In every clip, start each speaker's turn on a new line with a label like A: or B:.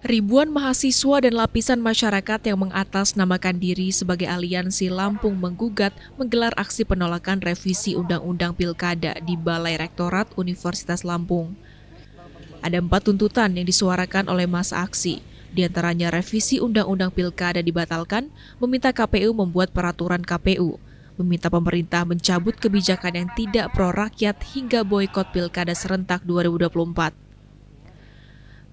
A: Ribuan mahasiswa dan lapisan masyarakat yang mengatasnamakan diri sebagai aliansi Lampung Menggugat menggelar aksi penolakan revisi Undang-Undang Pilkada di Balai Rektorat Universitas Lampung. Ada empat tuntutan yang disuarakan oleh masa aksi, diantaranya revisi Undang-Undang Pilkada dibatalkan, meminta KPU membuat peraturan KPU, meminta pemerintah mencabut kebijakan yang tidak pro rakyat hingga boykot Pilkada serentak 2024.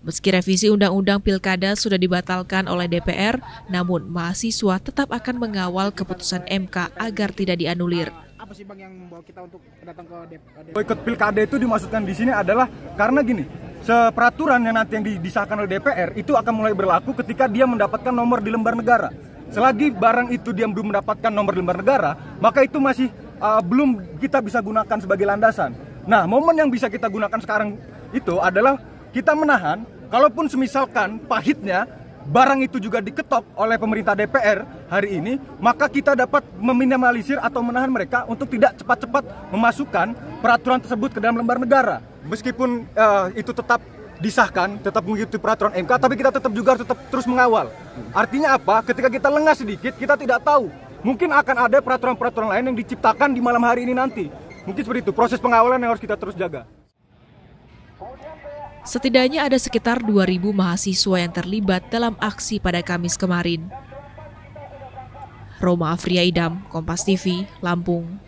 A: Meski revisi Undang-Undang Pilkada sudah dibatalkan oleh DPR, namun mahasiswa tetap akan mengawal keputusan MK agar tidak dianulir.
B: Apa sih Bang yang membawa kita untuk datang ke DPR?
A: Ikut Pilkada itu dimaksudkan di sini
B: adalah karena gini, seperaturan yang nanti yang disahkan oleh DPR itu akan mulai berlaku ketika dia mendapatkan nomor di lembar negara. Selagi barang itu dia belum mendapatkan nomor di lembar negara, maka itu masih uh, belum kita bisa gunakan sebagai landasan. Nah, momen yang bisa kita gunakan sekarang itu adalah kita menahan, kalaupun semisalkan pahitnya barang itu juga diketok oleh pemerintah DPR hari ini, maka kita dapat meminimalisir atau menahan mereka untuk tidak cepat-cepat memasukkan peraturan tersebut ke dalam lembar negara. Meskipun uh, itu tetap disahkan, tetap mengikuti peraturan MK, tapi kita tetap juga harus tetap terus mengawal. Artinya apa? Ketika kita lengah sedikit, kita tidak tahu. Mungkin akan ada peraturan-peraturan lain yang diciptakan di malam hari ini nanti. Mungkin seperti itu, proses pengawalan yang harus kita terus jaga.
A: Setidaknya ada sekitar 2.000 mahasiswa yang terlibat dalam aksi pada Kamis kemarin. Roma Afriaidam, Kompas TV, Lampung.